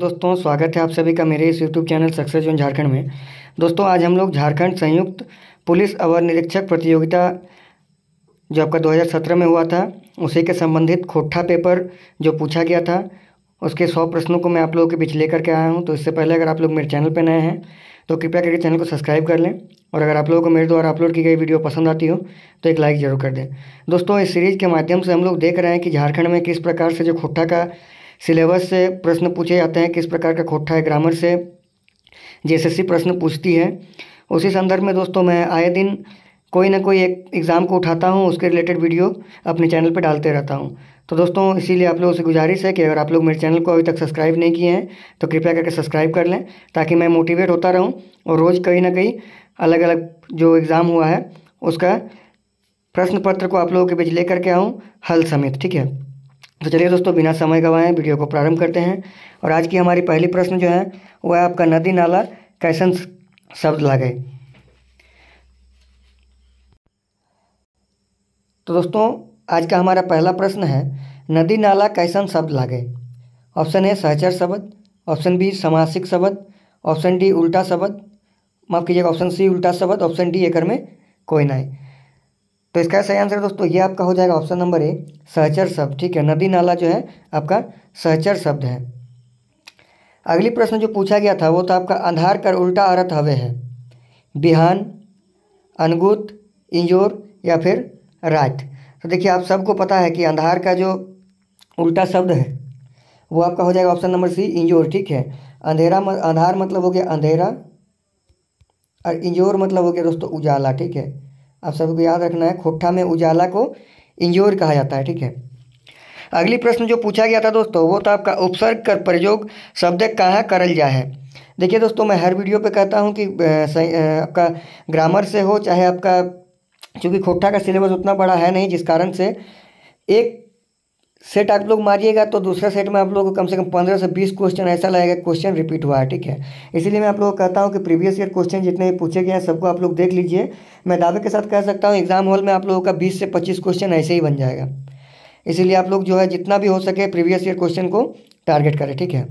दोस्तों स्वागत है आप सभी का मेरे इस YouTube channel success zone Jharkhand में दोस्तों आज हम लोग झारखंड संयुक्त पुलिस अवर निरीक्षक प्रतियोगिता जो आपका 2017 में हुआ था उसी के संबंधित खोटा पेपर जो पूछा गया था उसके सौ प्रश्नों को मैं आप लोगों के बीच लेकर के आया हूँ तो इससे पहले अगर आप लोग मेरे चैनल पर नए हैं तो कृपया करके चैनल को सब्सक्राइब कर लें और अगर आप लोगों को मेरे द्वारा अपलोड की गई वीडियो पसंद आती हो तो एक लाइक जरूर कर दें दोस्तों इस सीरीज़ के माध्यम से हम लोग देख रहे हैं कि झारखंड में किस प्रकार से जो खोटा का सिलेबस से प्रश्न पूछे जाते हैं किस प्रकार का खोटा है ग्रामर से जेएसएससी प्रश्न पूछती है उसी संदर्भ में दोस्तों मैं आए दिन कोई ना कोई एक एग्ज़ाम को उठाता हूँ उसके रिलेटेड वीडियो अपने चैनल पर डालते रहता हूँ तो दोस्तों इसीलिए आप लोगों से गुजारिश है कि अगर आप लोग मेरे चैनल को अभी तक सब्सक्राइब नहीं किए हैं तो कृपया करके सब्सक्राइब कर लें ताकि मैं मोटिवेट होता रहूँ और रोज़ कहीं ना कहीं अलग अलग जो एग्ज़ाम हुआ है उसका प्रश्न पत्र को आप लोगों के बीच लेकर के आऊँ हल समेत ठीक है तो चलिए दोस्तों बिना समय गवाए वीडियो को प्रारंभ करते हैं और आज की हमारी पहली प्रश्न जो है वह है आपका नदी नाला कैसन शब्द लागे तो दोस्तों आज का हमारा पहला प्रश्न है नदी नाला कैसन शब्द लागे ऑप्शन ए सहचर शब्द ऑप्शन बी समासिक शब्द ऑप्शन डी उल्टा शब्द माफ कीजिएगा ऑप्शन सी उल्टा शब्द ऑप्शन डी एकर में कोई ना है तो इसका सही आंसर दोस्तों ये आपका हो जाएगा ऑप्शन नंबर ए सहचर शब्द ठीक है नदी नाला जो है आपका सहचर शब्द है अगली प्रश्न जो पूछा गया था वो तो आपका आधार कर उल्टा अर्थ हवे है बिहान अनगुत इंजोर या फिर रात तो देखिए आप सबको पता है कि अंधार का जो उल्टा शब्द है वो आपका हो जाएगा ऑप्शन नंबर सी इंजोर ठीक है अंधेरा आधार मतलब हो गया अंधेरा और इंजोर मतलब हो गया दोस्तों उजाला ठीक है आप सभी को याद रखना है खुट्ठा में उजाला को इंजोर कहा जाता है ठीक है अगली प्रश्न जो पूछा गया था दोस्तों वो था आपका उपसर्ग कर प्रयोग शब्द कहाँ करल जाए है देखिए दोस्तों मैं हर वीडियो पे कहता हूँ कि आपका ग्रामर से हो चाहे आपका चूँकि खोट्ठा का सिलेबस उतना बड़ा है नहीं जिस कारण से एक सेट आप लोग मारिएगा तो दूसरे सेट में आप लोगों को कम से कम पंद्रह से बीस क्वेश्चन ऐसा लगेगा क्वेश्चन रिपीट हुआ है ठीक है इसीलिए मैं आप लोगों को कहता हूँ कि प्रीवियस ईयर क्वेश्चन जितने भी पूछे गए हैं सबको आप लोग देख लीजिए मैं दावे के साथ कह सकता हूँ एग्जाम हॉल में आप लोगों का बीस से पच्चीस क्वेश्चन ऐसे ही बन जाएगा इसीलिए आप लोग जो है जितना भी हो सके प्रीवियस ईयर क्वेश्चन को टारगेट करें ठीक है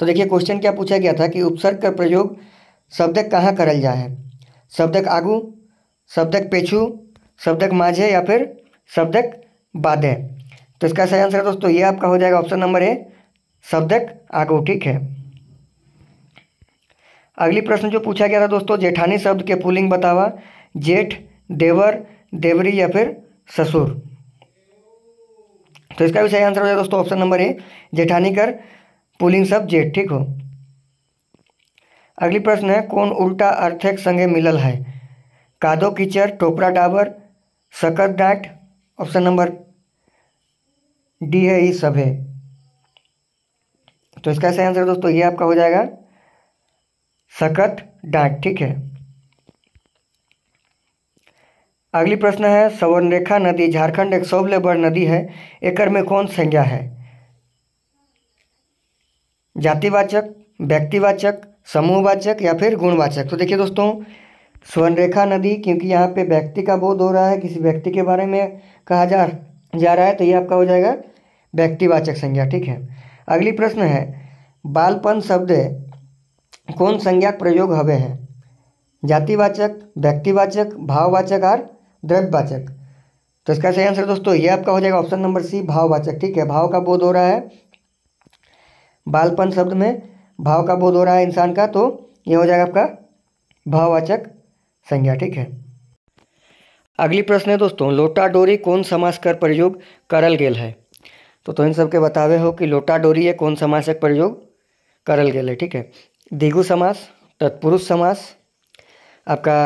तो देखिए क्वेश्चन क्या पूछा गया था कि उपसर्ग का प्रयोग शब्दक कहाँ करल जाए है शब्दक आगू शब्दक पेछू शब्दक माझे या फिर शब्दक बाधे तो इसका सही आंसर है दोस्तों ये आपका हो जाएगा ऑप्शन नंबर ए शब्दक आगो ठीक है अगली प्रश्न जो पूछा गया था दोस्तों जेठानी शब्द के पुलिंग बतावा जेठ देवर देवरी या फिर ससुर तो इसका भी सही आंसर हो जाएगा दोस्तों ऑप्शन नंबर ए जेठानी कर पुलिंग शब्द जेठ ठीक हो अगली प्रश्न है कौन उल्टा अर्थक संगे मिलल है कादो कीचड़ टोपरा डाबर सकत डाट ऑप्शन नंबर डी है ई सब है तो इसका सही आंसर दोस्तों ये आपका हो जाएगा सकत डांट ठीक है अगली प्रश्न है सवर्णरेखा नदी झारखंड एक सौबले बड़ नदी है एकर में कौन संज्ञा है जातिवाचक व्यक्तिवाचक समूहवाचक या फिर गुणवाचक तो देखिए दोस्तों स्वर्णरेखा नदी क्योंकि यहाँ पे व्यक्ति का बोध हो रहा है किसी व्यक्ति के बारे में कहा जा जा रहा है तो ये आपका हो जाएगा व्यक्तिवाचक संज्ञा ठीक है अगली प्रश्न है बालपन शब्द कौन संज्ञा प्रयोग हवे हैं जातिवाचक व्यक्तिवाचक भाववाचक और द्रव्यवाचक तो इसका सही आंसर दोस्तों ये आपका हो जाएगा ऑप्शन नंबर सी भाववाचक ठीक है भाव का बोध हो रहा है बालपन शब्द में भाव का बोध हो रहा है इंसान का तो ये हो जाएगा आपका भाववाचक संज्ञा ठीक है अगली प्रश्न है दोस्तों लोटा डोरी कौन समास कर प्रयोग करल गेल है तो तुम तो सबके बतावे हो कि लोटा डोरी है कौन का प्रयोग करल गेल है ठीक है दिगु समास तत्पुरुष समास आपका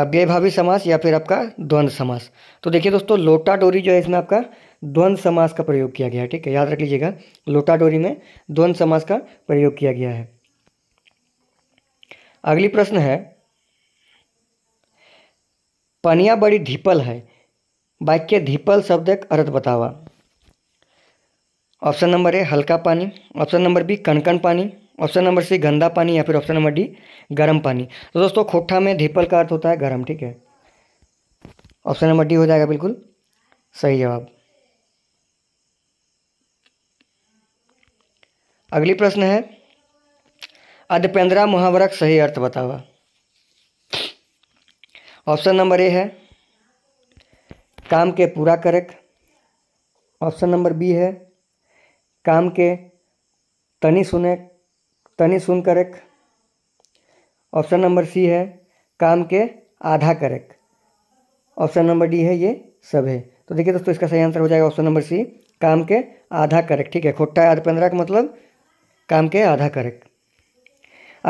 अव्ययभावी समास या फिर आपका द्वंद्व समास तो देखिए दोस्तों लोटा डोरी जो है इसमें आपका द्वंद्व समास का प्रयोग किया गया है ठीक है याद रख लीजिएगा लोटा डोरी में द्वंद्व समास का प्रयोग किया गया है अगली प्रश्न है पनिया बड़ी धीपल है वाक्य धीपल शब्द का अर्थ बतावा ऑप्शन नंबर ए हल्का पानी ऑप्शन नंबर बी कनकन पानी ऑप्शन नंबर सी गंदा पानी या फिर ऑप्शन नंबर डी गर्म पानी तो दोस्तों खोखा में धीपल का अर्थ होता है गर्म ठीक है ऑप्शन नंबर डी हो जाएगा बिल्कुल सही जवाब अगली प्रश्न है अधपेंद्रा मुहावरक सही अर्थ बतावा ऑप्शन नंबर ए है काम के पूरा करक ऑप्शन नंबर बी है काम के तनी सुने तनी सुन करक ऑप्शन नंबर सी है काम के आधा करक ऑप्शन नंबर डी है ये सब है तो देखिए दोस्तों इसका सही आंसर हो जाएगा ऑप्शन नंबर सी काम के आधा करक ठीक है खोटा आधा पंद्रह का मतलब काम के आधा करक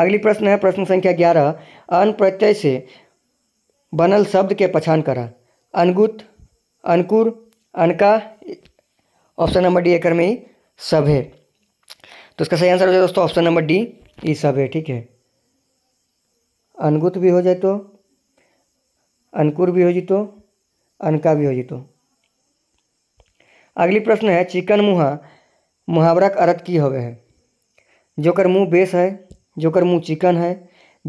अगली प्रश्न है प्रश्न संख्या ग्यारह अन प्रत्यय से बनल शब्द के पहचान करा अनगुत अनकुर अनका ऑप्शन नंबर डी एकर में ही सब है तो इसका सही आंसर हो जाए दोस्तों ऑप्शन नंबर डी ई सब है ठीक है अनगुत भी हो जाए तो अनकुर भी हो जी तो अनका भी हो जी तो अगली प्रश्न है चिकन मुहा मुहावरा का अर्थ की होवे है जोकर मुँह बेस है जोकर मुँह चिकन है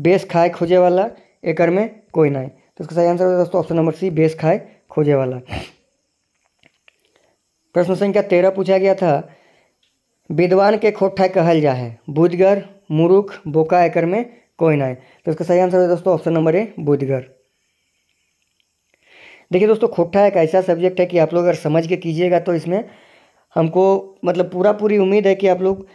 बेस खाए खोजे वाला एकर में कोई नहीं इसका सही आंसर होगा दोस्तों ऑप्शन नंबर सी बेस खाए खोजे वाला प्रश्न संख्या तेरह पूछा गया था विद्वान के खोटा कहल जा है बुद्धगर मुरुख बोका एकर में कोई ना है तो इसका सही आंसर है दोस्तों ऑप्शन नंबर ए बुधगर देखिए दोस्तों खोटा एक ऐसा सब्जेक्ट है कि आप लोग अगर समझ के कीजिएगा तो इसमें हमको मतलब पूरा पूरी उम्मीद है कि आप लोग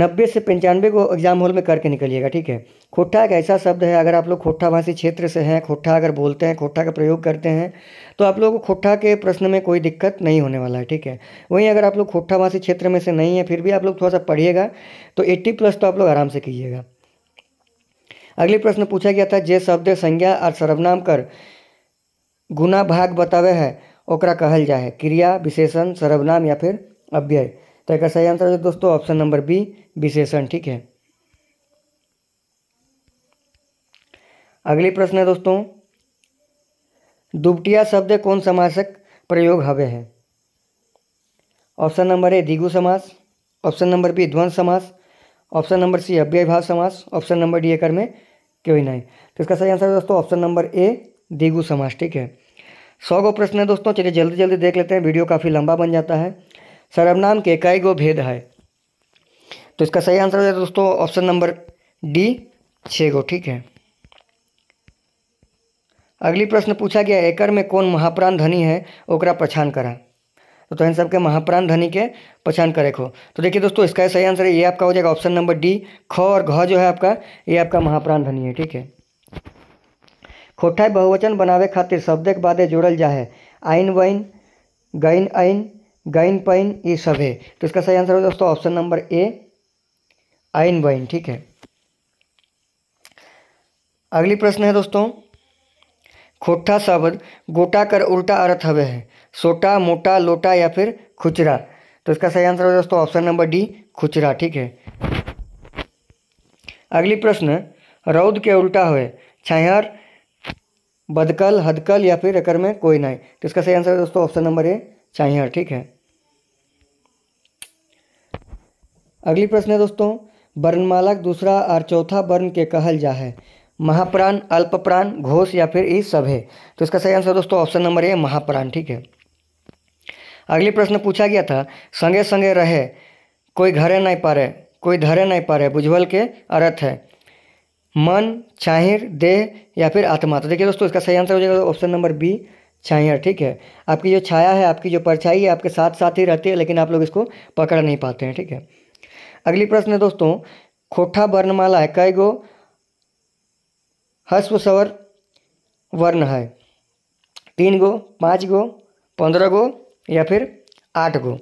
नब्बे से पंचानवे को एग्ज़ाम हॉल में करके निकलिएगा ठीक है खोटा एक ऐसा शब्द है अगर आप लोग खोटा भाषी क्षेत्र से हैं खोटा अगर बोलते हैं खोटा का प्रयोग करते हैं तो आप लोगों को खोटा के प्रश्न में कोई दिक्कत नहीं होने वाला है ठीक है वहीं अगर आप लोग खोटा भाषी क्षेत्र में से नहीं है फिर भी आप लोग थोड़ा सा पढ़िएगा तो एट्टी प्लस तो आप लोग आराम से कीजिएगा अगले प्रश्न पूछा गया था जे शब्द संज्ञा और सर्वनाम कर गुना भाग बतावे है ओकरा कहल जाए क्रिया विशेषण सर्वनाम या फिर अव्यय तो इसका सही आंसर हो दोस्तों ऑप्शन नंबर बी विशेषण ठीक है अगली प्रश्न है दोस्तों दुबटिया शब्द कौन समासक प्रयोग हवे है ऑप्शन नंबर ए दिगु समास ऑप्शन नंबर बी ध्वंस समास ऑप्शन नंबर सी अव्यय भाव समास ऑप्शन नंबर डी एकर में क्यों नहीं तो इसका सही आंसर है दोस्तों ऑप्शन नंबर ए दिगु समास ठीक है सौ गो प्रश्न है दोस्तों चलिए जल्दी जल्दी देख लेते हैं वीडियो काफ़ी लंबा बन जाता है सर्वनाम के कई गो भेद है तो इसका सही आंसर हो जाएगा तो दोस्तों ऑप्शन नंबर डी छः गो ठीक है अगली प्रश्न पूछा गया एकर में कौन महाप्राण धनी है ओकरा पहचान करा तो तहन तो सबके महाप्राण धनी के पहचान करे खो तो देखिए दोस्तों इसका सही आंसर है ये आपका हो जाएगा ऑप्शन नंबर डी ख और घ जो है आपका ये आपका महाप्राण धनी है ठीक है खोटाई बहुवचन बनावे खातिर शब्द के बाद जोड़ल जाए आइन वाइन गाइन आइन गाइन पाइन ये सब है तो इसका सही आंसर होगा दोस्तों ऑप्शन नंबर ए आइन बाइन ठीक है अगली प्रश्न है दोस्तों खोटा शब्द गोटा कर उल्टा अर्थ हवे है सोटा मोटा लोटा या फिर खुचरा तो इसका सही आंसर होगा दोस्तों ऑप्शन नंबर डी खुचरा ठीक है अगली प्रश्न रौद के उल्टा हुए छायर बदकल हदकल या फिर अकर में कोई नहीं तो इसका सही आंसर है दोस्तों ऑप्शन नंबर ए चाहिए ठीक है अगली प्रश्न है दोस्तों वर्णमाला दूसरा और चौथा वर्ण के कहल जा है महाप्राण अल्पप्राण घोष या फिर ई सब है तो इसका सही आंसर दोस्तों ऑप्शन नंबर ए महाप्राण ठीक है अगली प्रश्न पूछा गया था संगे संगे रहे कोई घरे नहीं पारे कोई धरे नहीं पारे बुझवल के अर्थ है मन चाहिर देह या फिर आत्मा तो देखिए दोस्तों इसका सही आंसर हो जाएगा ऑप्शन नंबर बी छाया ठीक है आपकी जो छाया है आपकी जो परछाई है आपके साथ साथ ही रहती है लेकिन आप लोग इसको पकड़ नहीं पाते हैं ठीक है अगली प्रश्न है दोस्तों खोटा वर्णमाला है कई गो हस्व सवर वर्ण है तीन गो पाँच गो पंद्रह गो या फिर आठ गो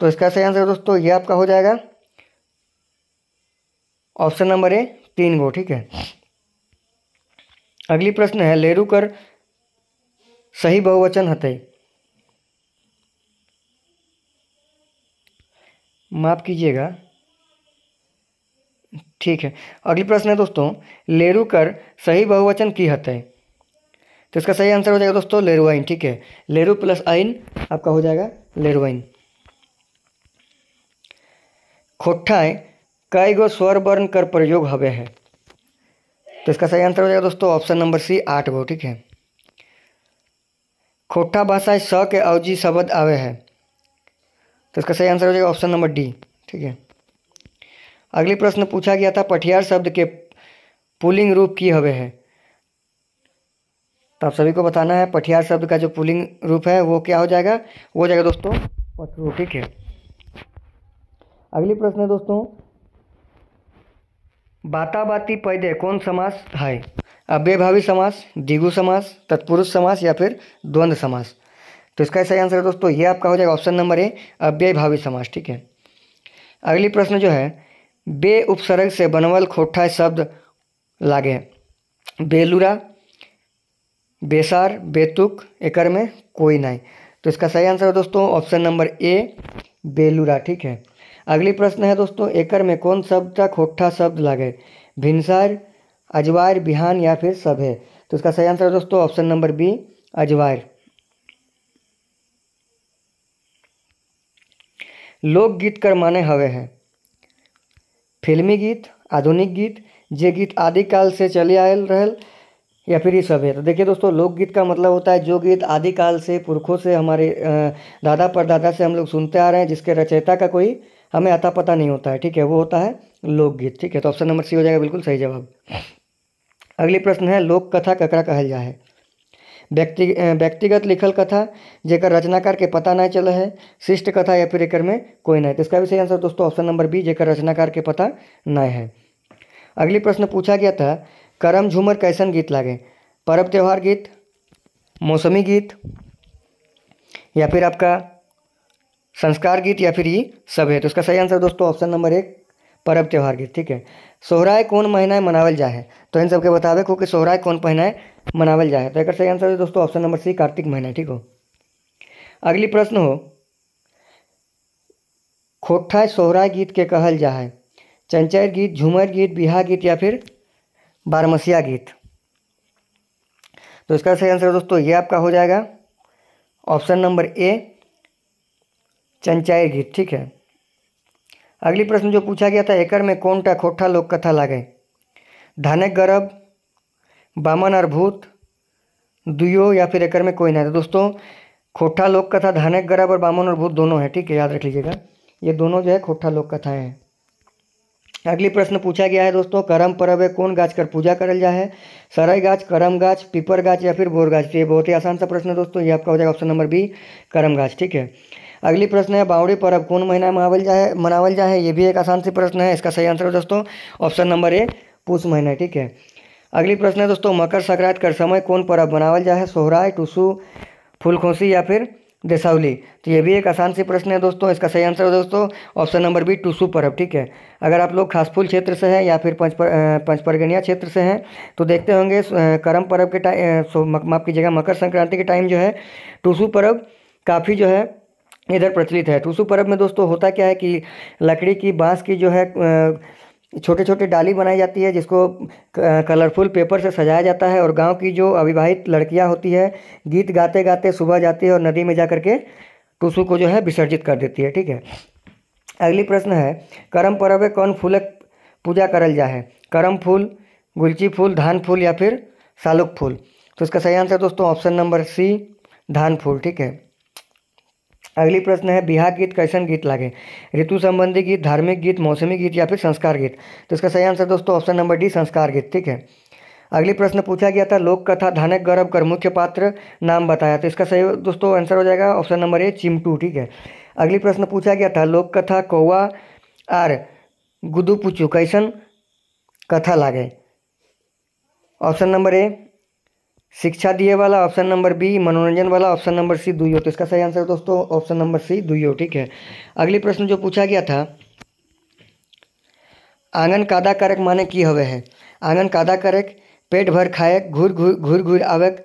तो इसका सही आंसर दोस्तों ये आपका हो जाएगा ऑप्शन नंबर ए तीन गो ठीक है अगली प्रश्न है लेरू कर सही बहुवचन हते माफ़ कीजिएगा ठीक है अगली प्रश्न है दोस्तों लेरू कर सही बहुवचन की हत है तो इसका सही आंसर हो जाएगा दोस्तों लेरुआइन ठीक है लेरू प्लस आइन आपका हो जाएगा लेरुआइन खोटाएँ कई गो स्वर वर्ण कर प्रयोग हवे है तो इसका सही आंसर हो जाएगा दोस्तों ऑप्शन नंबर सी आठ गो ठीक है खोटा भाषा स के अवजी शब्द आवे है तो इसका सही आंसर हो जाएगा ऑप्शन नंबर डी ठीक है अगले प्रश्न पूछा गया था पठियार शब्द के पुलिंग रूप की हवे है तो आप सभी को बताना है पठियार शब्द का जो पुलिंग रूप है वो क्या हो जाएगा वो हो जाएगा दोस्तों पथरू ठीक है अगली प्रश्न है दोस्तों बाताबाती पैदे कौन समास है अव्यभावी समास दिगु समास तत्पुरुष समास या फिर द्वंद्व समास तो इसका सही आंसर है दोस्तों ये आपका हो जाएगा ऑप्शन नंबर ए अव्यय भावी समास ठीक है अगली प्रश्न जो है बे उपसर्ग से बनवल खोटा शब्द लागे बेलुरा बेसार बेतुक एकर में कोई नहीं तो इसका सही आंसर है दोस्तों ऑप्शन नंबर ए बेलुरा ठीक है अगली प्रश्न है दोस्तों एकर में कौन शब्द का खोटा शब्द लागे भिनसार अजवायर बिहान या फिर सभे तो इसका सही आंसर है दोस्तों ऑप्शन नंबर बी अजवायर लोकगीत कर माने हवे हैं फिल्मी गीत आधुनिक गीत जे गीत आदिकाल से चले आयल रहल या फिर ये सब है तो देखिए दोस्तों लोकगीत का मतलब होता है जो गीत आदिकाल से पुरखों से हमारे दादा परदादा से हम लोग सुनते आ रहे हैं जिसके रचयिता का कोई हमें अता पता नहीं होता है ठीक है वो होता है लोकगीत ठीक है तो ऑप्शन नंबर सी हो जाएगा बिल्कुल सही जवाब अगली प्रश्न है लोक कथा ककरा कहल जाए व्यक्ति व्यक्तिगत लिखल कथा जेकर रचनाकार के पता नहीं चल है शिष्ट कथा या फिर एक में कोई नहीं तो इसका भी सही आंसर दोस्तों ऑप्शन नंबर बी जेकर रचनाकार के पता नहीं है अगली प्रश्न पूछा गया था करम झूमर कैसन गीत लागे पर्व त्यौहार गीत मौसमी गीत या फिर आपका संस्कार गीत या फिर ये सब है तो इसका सही आंसर दोस्तों ऑप्शन नंबर एक पर्व त्यौहार के ठीक है सोहराय कौन महीना मनावल जाए तो इन सबके बतावे को कि सोहराय कौन महीना मनावल जाए तो एक सही आंसर है दोस्तों ऑप्शन नंबर सी कार्तिक महीना ठीक हो अगली प्रश्न हो खोखा सोहराय गीत के कहल जा है गीत झूमर गीत बिहार गीत या फिर बारमसिया गीत तो इसका सही आंसर दोस्तों ये आपका हो जाएगा ऑप्शन नंबर ए चंचाई गीत ठीक है अगली प्रश्न जो पूछा गया था एकर में कौन टा खोटा लोक कथा लागे धानक गर्भ बामन और भूत दुयो या फिर एकर में कोई ना था तो दोस्तों खोटा लोक कथा धानक गर्भ और बामन और भूत दोनों है ठीक है याद रख लीजिएगा ये दोनों जो है खोटा लोक कथाएँ हैं अगली प्रश्न पूछा गया है दोस्तों करम पर्व है कौन गाछ कर पूजा करल जाए सराय गाछ करम गाछ पीपर गाछ या फिर बोर गाछ तो ये बहुत ही आसान सा प्रश्न है दोस्तों ये आपका हो जाएगा ऑप्शन नंबर बी करम गाछ ठीक है अगली प्रश्न है बावड़ी पर्व कौन महीना में मनावल जाए मनावल जाए ये भी एक आसान सी प्रश्न है इसका सही आंसर है दोस्तों ऑप्शन नंबर ए पूछ महीना ठीक है अगली प्रश्न है दोस्तों मकर संक्रांति कर समय कौन पर्व मनावल जाए सोहराय टुसू खोसी या फिर देसावली तो ये भी एक आसान सी प्रश्न है दोस्तों इसका सही आंसर है दोस्तों ऑप्शन नंबर बी टुसू पर्व ठीक है अगर आप लोग खासफुल क्षेत्र से हैं या फिर पंच परगनिया क्षेत्र से हैं तो देखते होंगे करम पर्व के टाइम माफ कीजिएगा मकर संक्रांति के टाइम जो है टूसू पर्व काफ़ी जो है इधर प्रचलित है टूसू पर्व में दोस्तों होता क्या है कि लकड़ी की बाँस की जो है छोटे छोटे डाली बनाई जाती है जिसको कलरफुल पेपर से सजाया जाता है और गांव की जो अविवाहित लड़कियां होती है गीत गाते गाते सुबह जाती है और नदी में जा के टूसू को जो है विसर्जित कर देती है ठीक है अगली प्रश्न है करम पर्व में कौन फूलक पूजा करल जा है करम फूल गुलची फूल धान फूल या फिर सालुक फूल तो इसका सही आंसर दोस्तों ऑप्शन नंबर सी धान फूल ठीक है अगली प्रश्न है बिहार गीत कैसन गीत लागे ऋतु संबंधी गीत धार्मिक गीत मौसमी गीत या फिर संस्कार गीत तो इसका सही आंसर दोस्तों ऑप्शन नंबर डी संस्कार गीत ठीक है अगली प्रश्न पूछा गया था लोक कथा धानक गौरव कर मुख्य पात्र नाम बताया तो इसका सही दोस्तों आंसर हो जाएगा ऑप्शन नंबर ए चिमटू ठीक है अगली प्रश्न पूछा गया था लोक कथा कौआ आर गुदू पुचू कैसन कथा लागे ऑप्शन नंबर ए शिक्षा दिए वाला ऑप्शन नंबर बी मनोरंजन वाला ऑप्शन नंबर सी हो तो इसका सही आंसर दोस्तों ऑप्शन नंबर सी हो ठीक है अगली प्रश्न जो पूछा गया था आंगन कादा करक माने की हवे है आंगन कादा करक पेट भर खाए घूर घूर घूर घूर आवेक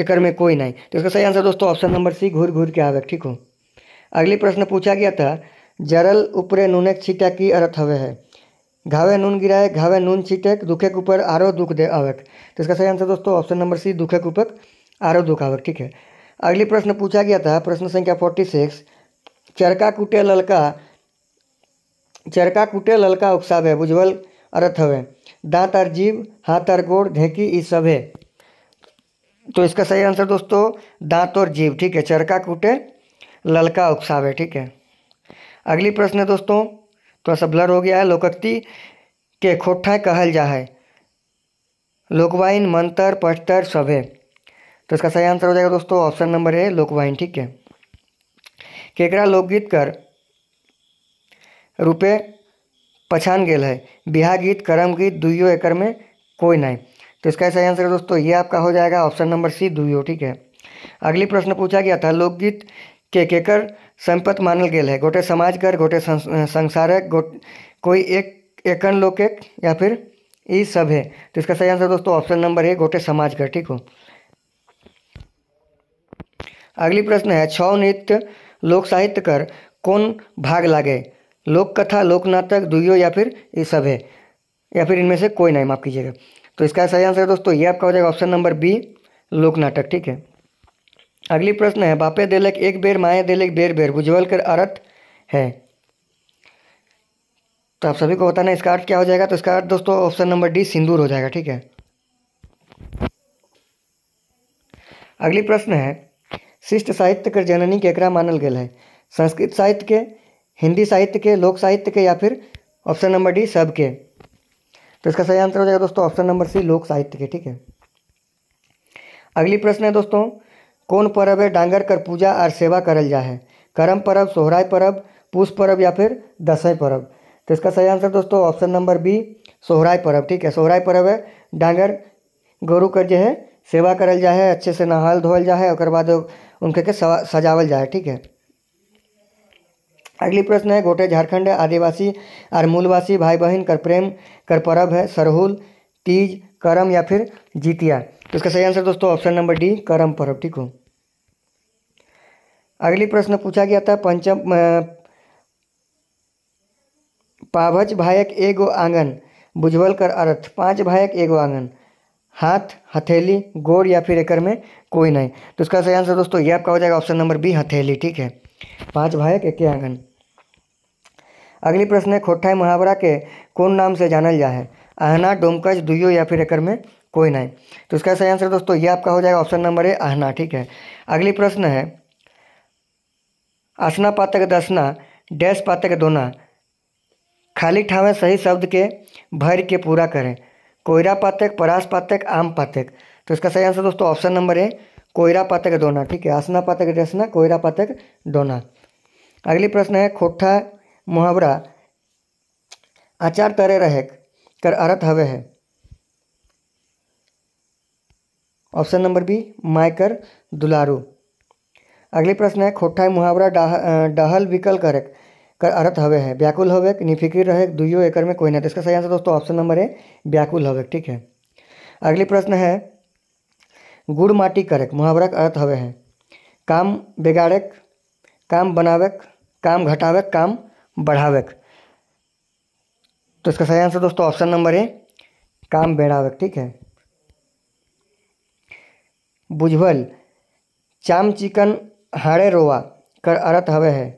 एकर में कोई नहीं तो इसका सही आंसर दोस्तों ऑप्शन नंबर सी घूर घूर के आवेक ठीक हो अगली प्रश्न पूछा गया था जरल ऊपरे नूनक छीटा की अर्थ हवे है घावे नून गिराए घावे नून छीटे दुखे के ऊपर आरो दुख दे आवक तो इसका सही आंसर दोस्तों ऑप्शन नंबर सी दुखे के ऊपर आरो दुख आवक ठीक है अगली प्रश्न पूछा गया था प्रश्न संख्या फोर्टी सिक्स चरका कुटे ललका चरका कुटे ललका उकसावे बुझवल अर्थ हवे दांत और जीव हाथ और गोड़ ढेंकी ई सब है तो इसका सही आंसर दोस्तों दांत और जीव ठीक है चरका कूटे ललका उकसावे ठीक है अगली प्रश्न है दोस्तों थोड़ा तो सा ब्लर हो गया है लोकक्ति के खोटाय कहल जा है लोकवाइन मंत्र पचतर सभे तो इसका सही आंसर हो जाएगा दोस्तों ऑप्शन नंबर है लोकवाइन ठीक है केकरा लोकगीत कर रुपये पछान गेल है बिहार गीत करम गीत दुइयो एकड़ में कोई नहीं तो इसका सही आंसर है दोस्तों ये आपका हो जाएगा ऑप्शन नंबर सी दुइयो ठीक है अगली प्रश्न पूछा गया था लोकगीत के केकर संपत मानल गया है गोटे समाज कर गोटे संसारक गो, कोई एक एकन लोक एक या फिर ये सब है तो इसका सही आंसर दोस्तों ऑप्शन नंबर है गोटे समाज कर ठीक हो अगली प्रश्न है छ नृत्य लोक साहित्य कर कौन भाग लागे लोक कथा लोक नाटक दुइयो या फिर ये सब है या फिर इनमें से कोई नहीं माफ कीजिएगा तो इसका सही आंसर दोस्तों ये आपका हो जाएगा ऑप्शन नंबर बी लोक नाटक ठीक है अगली प्रश्न है बापे देलक एक बेर माए देलक बेर बेर बुझवल कर अर्थ है तो आप सभी को बताना इसका अर्थ क्या हो जाएगा तो इसका अर्थ दोस्तों ऑप्शन नंबर डी सिंदूर हो जाएगा ठीक है अगली प्रश्न है शिष्ट साहित्य कर जननी केकरा मानल गया है संस्कृत साहित्य के हिंदी साहित्य के लोक साहित्य के या फिर ऑप्शन नंबर डी सब के तो इसका सही आंसर हो जाएगा दोस्तों ऑप्शन नंबर सी लोक साहित्य के ठीक है अगली प्रश्न है दोस्तों कौन पर्व है डांगर कर पूजा और सेवा करल जा है करम पर्व सोहराय पर्व पूस पर्व या फिर दसवें पर्व तो इसका सही आंसर दोस्तों ऑप्शन नंबर बी सोहराय पर्व ठीक है सोहराय पर्व है डांगर गोरू कर जो है सेवा करल जा है अच्छे से नहाल धोल जा है और बाद उनके के सजावल जा है ठीक है अगली प्रश्न है गोटे झारखंड है आदिवासी और मूलवासी भाई बहन कर प्रेम कर पर्व है सरहुल तीज करम या फिर जीतिया तो इसका सही आंसर दोस्तों ऑप्शन नंबर डी करम पर्व ठीक हो अगली प्रश्न पूछा गया था पंचम पाभच भायक एगो आंगन बुझवल कर अर्थ पांच भायक एगो आंगन हाथ हथेली गोर या फिर एकर में कोई नहीं तो इसका सही आंसर दोस्तों ये आपका हो जाएगा ऑप्शन नंबर बी हथेली ठीक है पांच भायक एक आंगन अगली प्रश्न है खोटाई मुहावरा के कौन नाम से जानल जाए है आहना डोमकच दुयो या फिर एकर में कोई नहीं तो इसका सही आंसर दोस्तों ये आपका हो जाएगा ऑप्शन नंबर ए आहना ठीक है अगली प्रश्न है असना पातक दसना डैश पातक दोना खाली ठावें सही शब्द के भर के पूरा करें कोयरा पातक परास पातक आम पातक तो इसका सही आंसर दोस्तों ऑप्शन नंबर ए कोयरा पातक दोना ठीक है आसना पातक दसना कोयरा पातक दोना अगली प्रश्न है खोटा मुहावरा आचार तरह रहे कर अरत हवे है ऑप्शन नंबर बी माइकर दुलारू अगले प्रश्न है खोटाई मुहावरा डहल विकल करक कर अर्थ हवे है व्याकुल हवे निफिक्र रहे दुइयो एकर में कोई ना तो इसका सही आंसर दोस्तों ऑप्शन नंबर है व्याकुल हवे ठीक है अगले प्रश्न है गुड़ माटी करक मुहावरा का अर्थ हवे है काम बिगाड़क काम बनावक काम घटावक काम बढ़ावक तो इसका सही आंसर दोस्तों ऑप्शन नंबर है काम बेड़ावक ठीक है चाम चिकन हाड़े रोवा कर अरत हवे है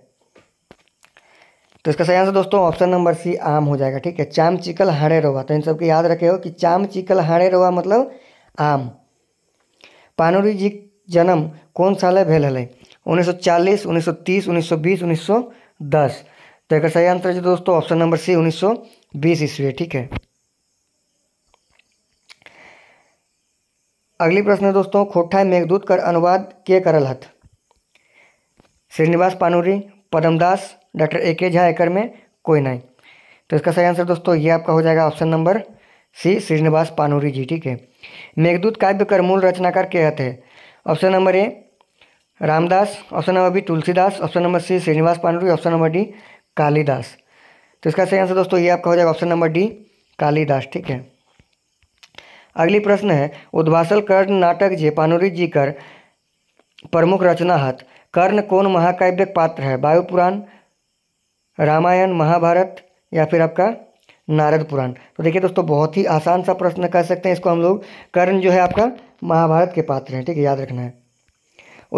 तो इसका सही आंसर दोस्तों ऑप्शन नंबर सी आम हो जाएगा ठीक है चाम चिकल हाड़े रोवा तो इन सबके याद रखे हो कि चाम चिकल हाड़े रोवा मतलब आम पानोरी जी जन्म कौन साल भेल हल उन्नीस सौ चालीस उन्नीस सौ तीस उन्नीस सौ बीस उन्नीस सौ दस तो एक सही आंसर दोस्तों ऑप्शन नंबर सी उन्नीस सौ बीस ईस्वी ठीक है अगली प्रश्न है दोस्तों खोटा मेघदूत कर अनुवाद के करल हथ Srinivas पानूरी पदमदास doctor A K Jha एकर में कोई नहीं तो इसका सही आंसर दोस्तों ये आपका हो जाएगा option number C Shrinivas Panuri ji ठीक है मेघदूत काव्य कर मूल रचनाकार के हथ है option number A Ramdas option number B Tulsidas option number C Shrinivas Panuri option number D Kalidas तो इसका सही आंसर दोस्तों ये आपका हो जाएगा ऑप्शन नंबर डी कालीदास ठीक है अगली प्रश्न है उद्वासल कर्ण नाटक जे पानुरी जी कर प्रमुख रचना हत कर्ण कौन महाकाव्य पात्र है वायु पुराण रामायण महाभारत या फिर आपका नारद पुराण तो देखिए दोस्तों बहुत ही आसान सा प्रश्न कर सकते हैं इसको हम लोग कर्ण जो है आपका महाभारत के पात्र हैं ठीक है याद रखना है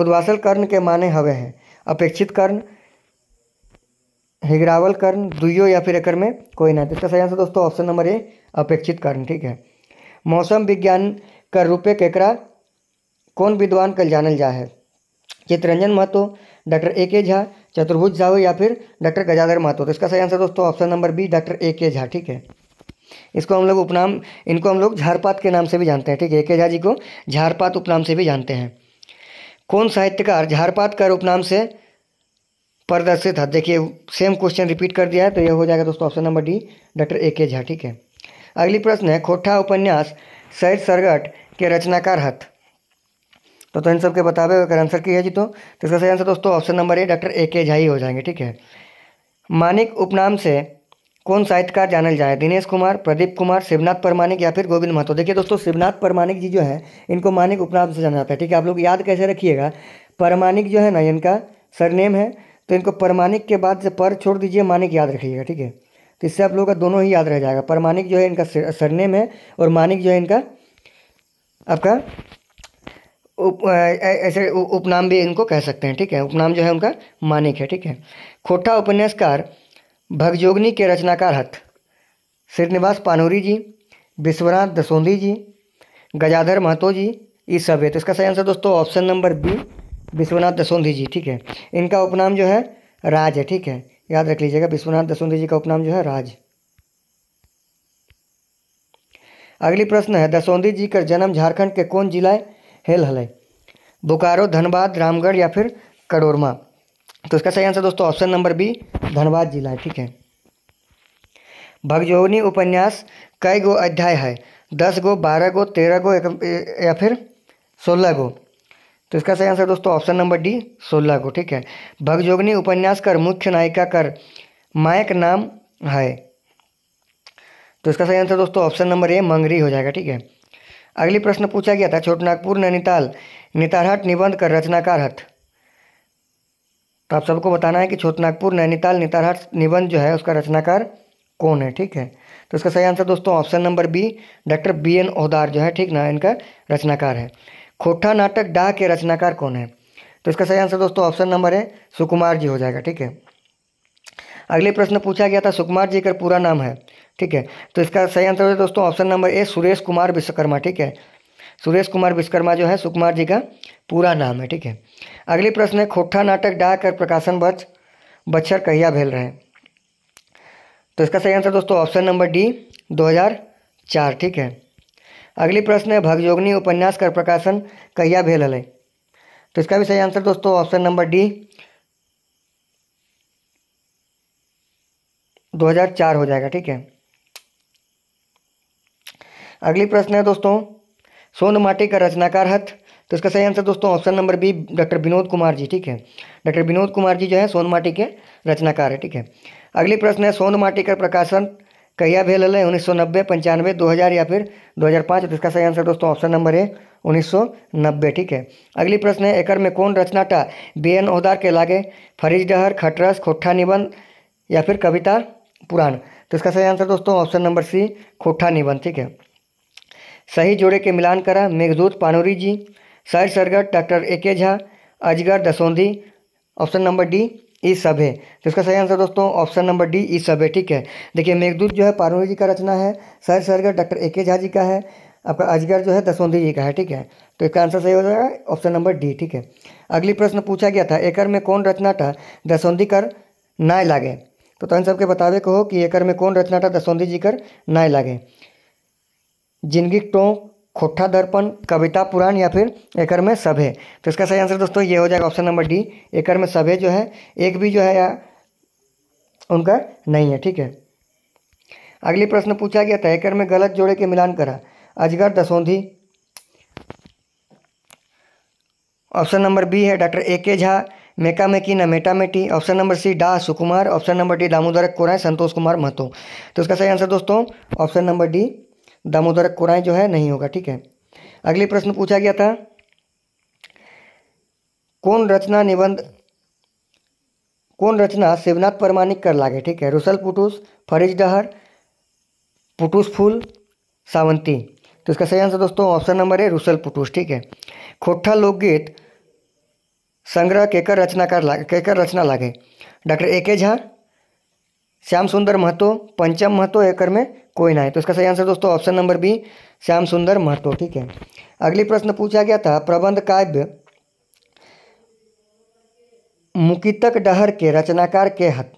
उद्वासल कर्ण के माने हवे हैं अपेक्षित कर्ण हिगरावल कर्ण दुइयो या फिर एकर में कोई ना तो इसका सही आंसर दोस्तों ऑप्शन नंबर ए अपेक्षित कर्ण ठीक है मौसम विज्ञान का रूपे केकरा कौन विद्वान कल जानल जा है Chitraranjan Mahato doctor A K Jha चतुर्भुज साहू या फिर डॉक्टर गजाधर महतो तो इसका सही आंसर दोस्तों option number B doctor A K Jha ठीक है इसको हम लोग उपनाम इनको हम लोग झारपात के नाम से भी जानते हैं ठीक है ए के झा जी को झारपात उपनाम से भी जानते हैं कौन साहित्यकार झारपात कर उपनाम से प्रदर्शित है देखिए सेम क्वेश्चन रिपीट कर दिया है तो यह हो जाएगा दोस्तों option number D doctor A K Jha ठीक है अगली प्रश्न है खोटा उपन्यास सैद सरगट के रचनाकार हथ तो तो इन सबके बतावे अगर आंसर की है जी तो, तो इसका सही आंसर दोस्तों option number A doctor A K झाई हो जाएंगे ठीक है मानिक उपनाम से कौन साहित्यकार जानल जाए दिनेश कुमार प्रदीप कुमार शिवनाथ परमाणिक या फिर गोविंद महतो देखिए दोस्तों शिवनाथ परमाणिक जी जो है इनको मानिक उपनाम से जाना जाता है ठीक है आप लोग याद कैसे रखिएगा परमाणिक जो है ना इनका सरनेम है तो इनको परमाणिक के बाद से पर छोड़ दीजिए मानिक याद रखिएगा ठीक है तो इससे आप लोगों का दोनों ही याद रह जाएगा परमाणिक जो है इनका सरनेम है और मानिक जो है इनका आपका उप ऐसे उपनाम भी इनको कह सकते हैं ठीक है उपनाम जो है उनका मानिक है ठीक है खोटा उपन्यासकार भगजोगनी के रचनाकार हथ श्रीनिवास पानोरी जी विश्वनाथ दसौंधी जी गजाधर महतो जी ये सब है तो इसका सही आंसर दोस्तों option number B Vishwanath Dasaundhi ji ठीक है इनका उपनाम जो है राज है ठीक है याद रख लीजिएगा विश्वनाथ दसवंती जी का उपनाम जो है राज अगली प्रश्न है दसौंदी जी का जन्म झारखंड के कौन जिला हेल हल बोकारो धनबाद रामगढ़ या फिर कड़ोरमा तो इसका सही आंसर दोस्तों ऑप्शन नंबर बी धनबाद जिला है ठीक है भगजोनी उपन्यास कई गो अध्याय है दस गो बारह गो तेरह गो या फिर सोलह गो तो इसका सही आंसर दोस्तों ऑप्शन नंबर डी सोलह को ठीक है भगजोगनी उपन्यास कर मुख्य नायिका कर मायक नाम है तो इसका सही आंसर दोस्तों ऑप्शन नंबर ए मंगरी हो जाएगा ठीक है अगली प्रश्न पूछा गया था छोटनागपुर नैनीताल नेतारहट निबंध कर रचनाकार हट तो आप सबको बताना है कि छोटनागपुर नैनीताल नेतारहट निबंध जो है उसका रचनाकार कौन है ठीक है तो इसका सही आंसर दोस्तों option number B doctor B N Ohdar जो है ठीक ना इनका रचनाकार है खोटा नाटक डा के रचनाकार कौन है तो इसका सही आंसर दोस्तों ऑप्शन नंबर है सुकुमार जी हो जाएगा ठीक है अगले प्रश्न पूछा गया था सुकुमार जी का पूरा नाम है ठीक है तो इसका सही आंसर है दोस्तों option number A Suresh Kumar Vishwakarma ठीक है सुरेश कुमार विश्वकर्मा जो है सुकुमार जी का पूरा नाम है ठीक है अगले प्रश्न है खोटा नाटक डा कर प्रकाशन बच बच्छर कहिया भेल रहे तो इसका सही आंसर दोस्तों ऑप्शन नंबर डी 2004 ठीक है अगली प्रश्न है भगजोगनी उपन्यास का प्रकाशन कहिया भेल हल तो इसका भी सही आंसर दोस्तों ऑप्शन नंबर डी 2004 हो जाएगा ठीक है अगली प्रश्न है दोस्तों सोन माटी का रचनाकार हथ तो इसका सही आंसर दोस्तों option number B doctor Vinod Kumar ji ठीक है डॉक्टर विनोद कुमार जी जो है सोन माटी के रचनाकार है ठीक है अगली प्रश्न है सोन माटी का प्रकाशन कहिया भेल हल उन्नीस सौ नब्बे पंचानवे दो हज़ार या फिर दो हज़ार पाँच तो इसका सही आंसर दोस्तों ऑप्शन नंबर ए उन्नीस सौ नब्बे ठीक है अगली प्रश्न है एकर में कौन रचनाटा बी एन ओहदार के लागे फरीज डहर खटरस खोठा निबंध या फिर कविता पुराण तो इसका सही आंसर दोस्तों ऑप्शन नंबर सी खोठा निबंध ठीक है सही जोड़े के मिलान करा मेघदूत पानोरी जी सर सरगट डॉक्टर ए के झा अजगर दसौंधी ऑप्शन नंबर डी ई सब है तो इसका सही आंसर दोस्तों ऑप्शन नंबर डी ई सब है ठीक है देखिए मेघदूत जो है पारोही जी का रचना है sir Sargar doctor A K Jha जी का है आपका अजगर जो है दसौंधी जी का है ठीक है तो इसका आंसर सही हो जाएगा ऑप्शन नंबर डी ठीक है अगली प्रश्न पूछा गया था एकर में कौन रचना था दसौंधी कर नाय लागे तो तुम तो सबके बतावे को हो कि एकर में कौन रचना था दसौंधी जी कर नाय लागे जिनगी टोंक खोटा दर्पण कविता पुराण या फिर एकर में सभे तो इसका सही आंसर दोस्तों ये हो जाएगा ऑप्शन नंबर डी एकर में सभे जो है एक भी जो है या उनका नहीं है ठीक है अगली प्रश्न पूछा गया था एकर में गलत जोड़े के मिलान करा अजगर दसौंधी ऑप्शन नंबर बी है डॉक्टर ए के झा मेका मेकी न मेटा मेटी ऑप्शन नंबर सी डा Sukumar option number D Damodar Korai Santosh Kumar Mahto तो इसका सही आंसर दोस्तों option number D Damodar Korai जो है नहीं होगा ठीक है अगले प्रश्न पूछा गया था कौन रचना निबंध कौन रचना शिवनाथ परमाणिक कर लागे ठीक है रुसल पुटुस फरीज डहर पुटुस फूल सावंती तो इसका सही आंसर दोस्तों ऑप्शन नंबर है रुसल पुटुस ठीक है खोटा लोकगीत संग्रह केकर कर लागे केकर रचना लागे doctor A K Jha Shyam सुंदर महतो पंचम महतो एकर में कोई ना है तो इसका सही आंसर दोस्तों ऑप्शन नंबर बी श्याम सुंदर महतो ठीक है अगली प्रश्न पूछा गया था प्रबंध काव्य मुकितक डहर के रचनाकार के हत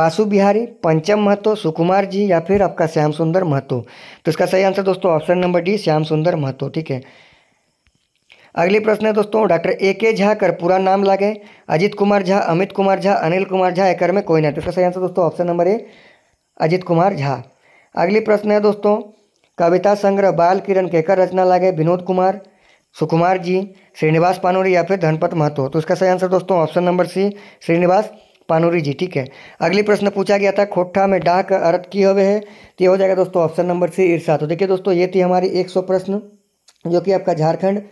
बासु बिहारी पंचम महतो सुकुमार जी या फिर आपका श्याम सुंदर महतो तो इसका सही आंसर दोस्तों ऑप्शन नंबर डी श्याम सुंदर महतो ठीक है अगली प्रश्न है दोस्तों डॉक्टर ए के झा कर पूरा नाम लागे अजित कुमार झा अमित कुमार झा अनिल कुमार झा एकर में कोई नहीं तो इसका सही आंसर दोस्तों option number A Ajit Kumar Jha अगली प्रश्न है दोस्तों कविता संग्रह बाल किरण केकर रचना लागे विनोद कुमार सुकुमार जी श्रीनिवास पानोरी या फिर धनपत महतो तो इसका सही आंसर दोस्तों option number C Shrinivas Panuri ji ठीक है अगली प्रश्न पूछा गया था खोटा में डाक अर्थ की हुए है तो ये हो जाएगा दोस्तों ऑप्शन नंबर सी ईर्षा तो देखिए दोस्तों ये थी हमारी एक सौ प्रश्न जो कि आपका झारखंड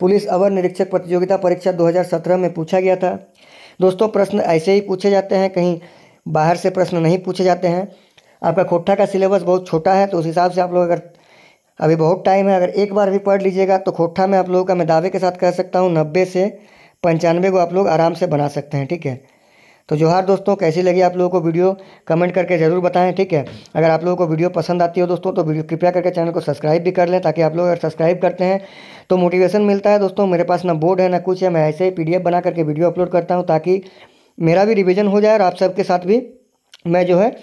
पुलिस अवर निरीक्षक प्रतियोगिता परीक्षा 2017 में पूछा गया था दोस्तों प्रश्न ऐसे ही पूछे जाते हैं कहीं बाहर से प्रश्न नहीं पूछे जाते हैं आपका खोटा का सिलेबस बहुत छोटा है तो उस हिसाब से आप लोग अगर अभी बहुत टाइम है अगर एक बार भी पढ़ लीजिएगा तो खोटा में आप लोगों का मैं दावे के साथ कह सकता हूँ नब्बे से पंचानवे को आप लोग आराम से बना सकते हैं ठीक है तो जोहार दोस्तों कैसी लगी आप लोगों को वीडियो कमेंट करके ज़रूर बताएं ठीक है अगर आप लोगों को वीडियो पसंद आती हो दोस्तों तो वीडियो कृपया करके चैनल को सब्सक्राइब भी कर लें ताकि आप लोग अगर सब्सक्राइब करते हैं तो मोटिवेशन मिलता है दोस्तों मेरे पास ना बोर्ड है ना कुछ है मैं ऐसे ही पी बना करके वीडियो अपलोड करता हूँ ताकि मेरा भी रिविज़न हो जाए और आप सबके साथ भी मैं जो है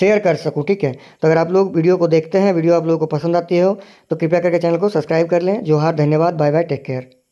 शेयर कर सकूँ ठीक है तो अगर आप लोग वीडियो को देखते हैं वीडियो आप लोगों को पसंद आती हो तो कृपया करके चैनल को सब्सक्राइब कर लें जोहार धन्यवाद बाय बाय टेक केयर